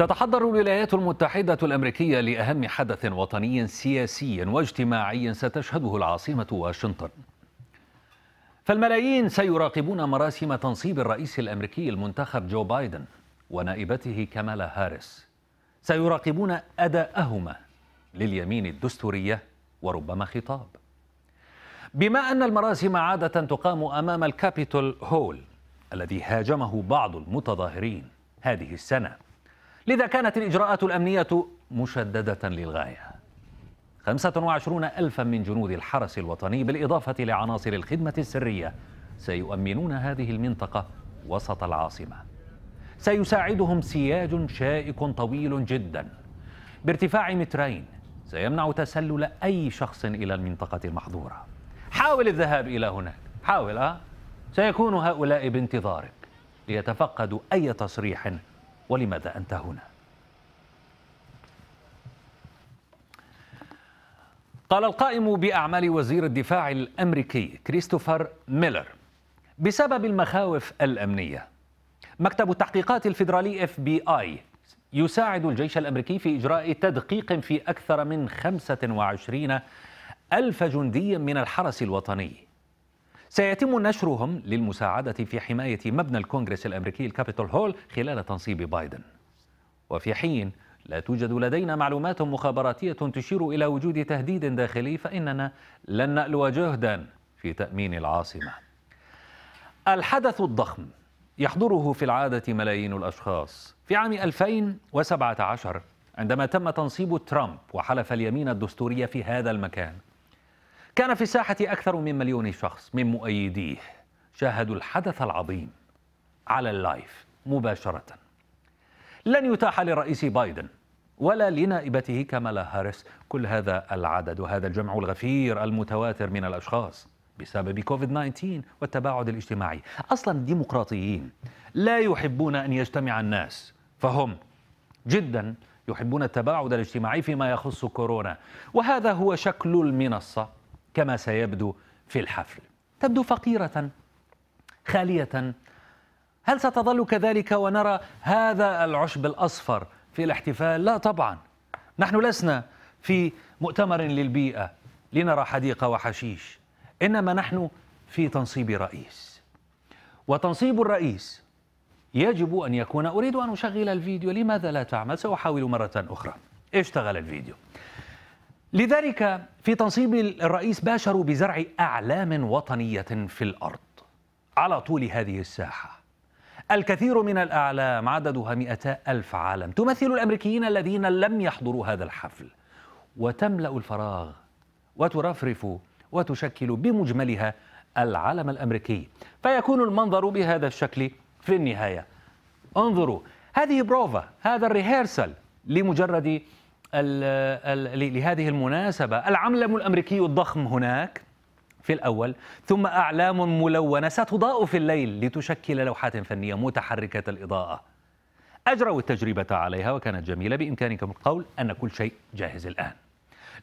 تتحضر الولايات المتحدة الأمريكية لأهم حدث وطني سياسي واجتماعي ستشهده العاصمة واشنطن فالملايين سيراقبون مراسم تنصيب الرئيس الأمريكي المنتخب جو بايدن ونائبته كمالا هاريس سيراقبون أداءهما لليمين الدستورية وربما خطاب بما أن المراسم عادة تقام أمام الكابيتول هول الذي هاجمه بعض المتظاهرين هذه السنه لذا كانت الإجراءات الأمنية مشددة للغاية 25 ألفا من جنود الحرس الوطني بالإضافة لعناصر الخدمة السرية سيؤمنون هذه المنطقة وسط العاصمة سيساعدهم سياج شائك طويل جدا بارتفاع مترين سيمنع تسلل أي شخص إلى المنطقة المحظورة حاول الذهاب إلى هناك حاول أه؟ سيكون هؤلاء بانتظارك ليتفقدوا أي تصريح ولماذا أنت هنا قال القائم بأعمال وزير الدفاع الأمريكي كريستوفر ميلر بسبب المخاوف الأمنية مكتب التحقيقات الفيدرالي اف بي اي يساعد الجيش الأمريكي في إجراء تدقيق في أكثر من 25 ألف جندي من الحرس الوطني سيتم نشرهم للمساعدة في حماية مبنى الكونغرس الأمريكي الكابيتول هول خلال تنصيب بايدن وفي حين لا توجد لدينا معلومات مخابراتية تشير إلى وجود تهديد داخلي فإننا لن نألو جهدا في تأمين العاصمة الحدث الضخم يحضره في العادة ملايين الأشخاص في عام 2017 عندما تم تنصيب ترامب وحلف اليمين الدستورية في هذا المكان كان في الساحة أكثر من مليون شخص من مؤيديه شاهدوا الحدث العظيم على اللايف مباشرة لن يتاح لرئيس بايدن ولا لنائبته كمالا هاريس كل هذا العدد وهذا الجمع الغفير المتواتر من الأشخاص بسبب كوفيد 19 والتباعد الاجتماعي أصلا الديمقراطيين لا يحبون أن يجتمع الناس فهم جدا يحبون التباعد الاجتماعي فيما يخص كورونا وهذا هو شكل المنصة كما سيبدو في الحفل تبدو فقيرة خالية هل ستظل كذلك ونرى هذا العشب الأصفر في الاحتفال؟ لا طبعا نحن لسنا في مؤتمر للبيئة لنرى حديقة وحشيش إنما نحن في تنصيب رئيس وتنصيب الرئيس يجب أن يكون أريد أن أشغل الفيديو لماذا لا تعمل؟ سأحاول مرة أخرى اشتغل الفيديو لذلك في تنصيب الرئيس باشروا بزرع أعلام وطنية في الأرض على طول هذه الساحة الكثير من الأعلام عددها مئتا ألف عالم تمثل الأمريكيين الذين لم يحضروا هذا الحفل وتملأ الفراغ وترفرف وتشكل بمجملها العلم الأمريكي فيكون المنظر بهذا الشكل في النهاية انظروا هذه بروفا هذا الريهرسل لمجرد لهذه المناسبة العملم الأمريكي الضخم هناك في الأول ثم أعلام ملونة ستضاء في الليل لتشكل لوحات فنية متحركة الإضاءة أجروا التجربة عليها وكانت جميلة بإمكانكم القول أن كل شيء جاهز الآن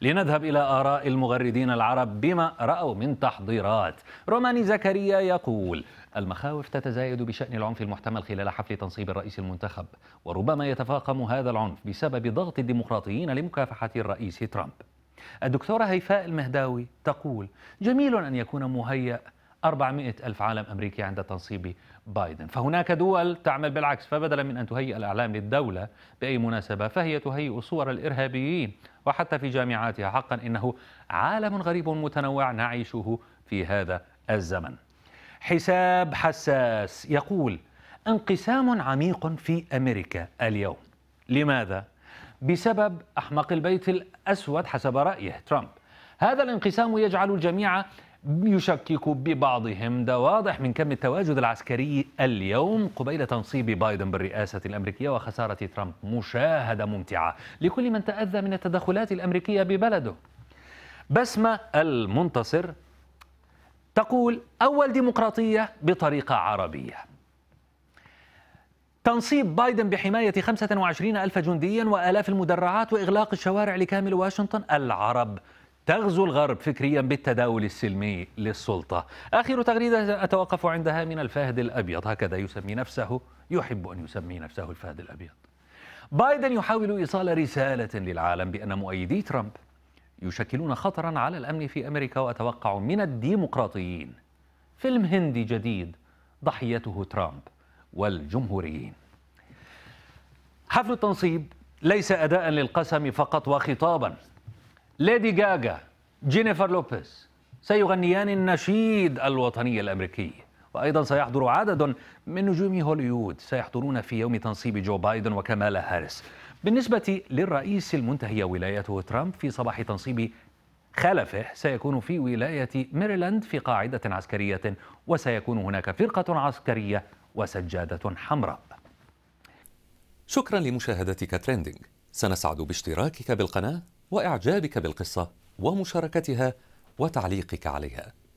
لنذهب إلى آراء المغردين العرب بما رأوا من تحضيرات روماني زكريا يقول المخاوف تتزايد بشأن العنف المحتمل خلال حفل تنصيب الرئيس المنتخب وربما يتفاقم هذا العنف بسبب ضغط الديمقراطيين لمكافحة الرئيس ترامب الدكتورة هيفاء المهداوي تقول جميل أن يكون مهيأ 400 ألف عالم أمريكي عند تنصيب بايدن فهناك دول تعمل بالعكس فبدلا من أن تهيئ الأعلام للدولة بأي مناسبة فهي تهيئ صور الإرهابيين وحتى في جامعاتها حقا إنه عالم غريب متنوع نعيشه في هذا الزمن حساب حساس يقول انقسام عميق في أمريكا اليوم لماذا؟ بسبب أحمق البيت الأسود حسب رأيه ترامب هذا الانقسام يجعل الجميع يشكك ببعضهم ده واضح من كم التواجد العسكري اليوم قبيل تنصيب بايدن بالرئاسة الأمريكية وخسارة ترامب مشاهدة ممتعة لكل من تأذى من التدخلات الأمريكية ببلده بسمة المنتصر تقول أول ديمقراطية بطريقة عربية تنصيب بايدن بحماية 25 ألف جندي وآلاف المدرعات وإغلاق الشوارع لكامل واشنطن العرب تغزو الغرب فكريا بالتداول السلمي للسلطة آخر تغريدة أتوقف عندها من الفهد الأبيض هكذا يسمي نفسه يحب أن يسمي نفسه الفهد الأبيض بايدن يحاول إيصال رسالة للعالم بأن مؤيدي ترامب يشكلون خطرا على الأمن في أمريكا وأتوقع من الديمقراطيين فيلم هندي جديد ضحيته ترامب والجمهوريين حفل التنصيب ليس أداء للقسم فقط وخطابا ليدي جاجا جينيفر لوبيز سيغنيان النشيد الوطني الامريكي وايضا سيحضر عدد من نجوم هوليوود سيحضرون في يوم تنصيب جو بايدن وكمالا هاريس بالنسبه للرئيس المنتهي ولايته ترامب في صباح تنصيب خلفه سيكون في ولايه ميريلاند في قاعده عسكريه وسيكون هناك فرقه عسكريه وسجاده حمراء شكرا لمشاهدتك تريندينج سنسعد باشتراكك بالقناه واعجابك بالقصه ومشاركتها وتعليقك عليها